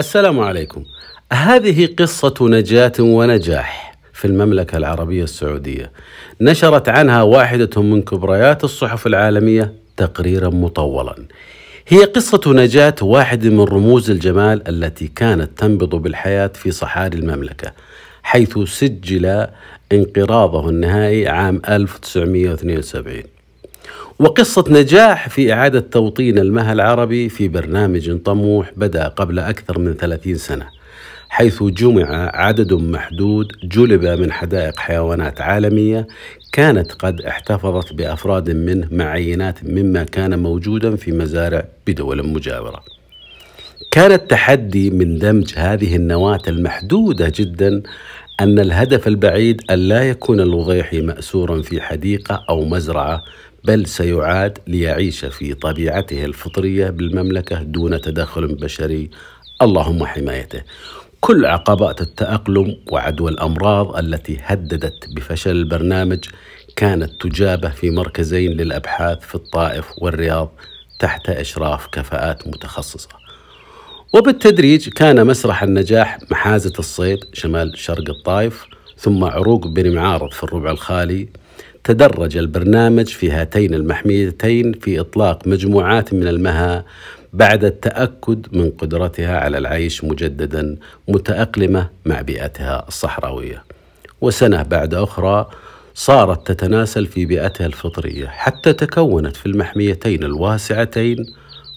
السلام عليكم. هذه قصة نجاة ونجاح في المملكة العربية السعودية. نشرت عنها واحدة من كبريات الصحف العالمية تقريرا مطولا. هي قصة نجاة واحد من رموز الجمال التي كانت تنبض بالحياة في صحاري المملكة. حيث سجل انقراضه النهائي عام 1972 وقصة نجاح في إعادة توطين المها العربي في برنامج طموح بدأ قبل أكثر من 30 سنة حيث جمع عدد محدود جلب من حدائق حيوانات عالمية كانت قد احتفظت بأفراد منه مع عينات مما كان موجودا في مزارع بدول مجاورة كان التحدي من دمج هذه النواة المحدودة جدا أن الهدف البعيد أن لا يكون الوضيحي مأسورا في حديقة أو مزرعة بل سيعاد ليعيش في طبيعته الفطرية بالمملكة دون تدخل بشري اللهم حمايته كل عقبات التأقلم وعدوى الأمراض التي هددت بفشل البرنامج كانت تجابه في مركزين للأبحاث في الطائف والرياض تحت إشراف كفاءات متخصصة وبالتدريج كان مسرح النجاح محازة الصيد شمال شرق الطائف ثم عروق بن معارض في الربع الخالي تدرج البرنامج في هاتين المحميتين في إطلاق مجموعات من المها بعد التأكد من قدرتها على العيش مجددا متأقلمة مع بيئتها الصحراوية وسنة بعد أخرى صارت تتناسل في بيئتها الفطرية حتى تكونت في المحميتين الواسعتين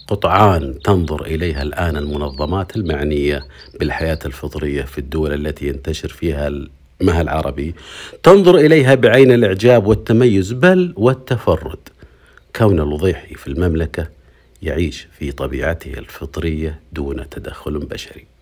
قطعان تنظر إليها الآن المنظمات المعنية بالحياة الفطرية في الدول التي ينتشر فيها مها العربي تنظر إليها بعين الإعجاب والتميز بل والتفرد كون الوضيحي في المملكة يعيش في طبيعته الفطرية دون تدخل بشري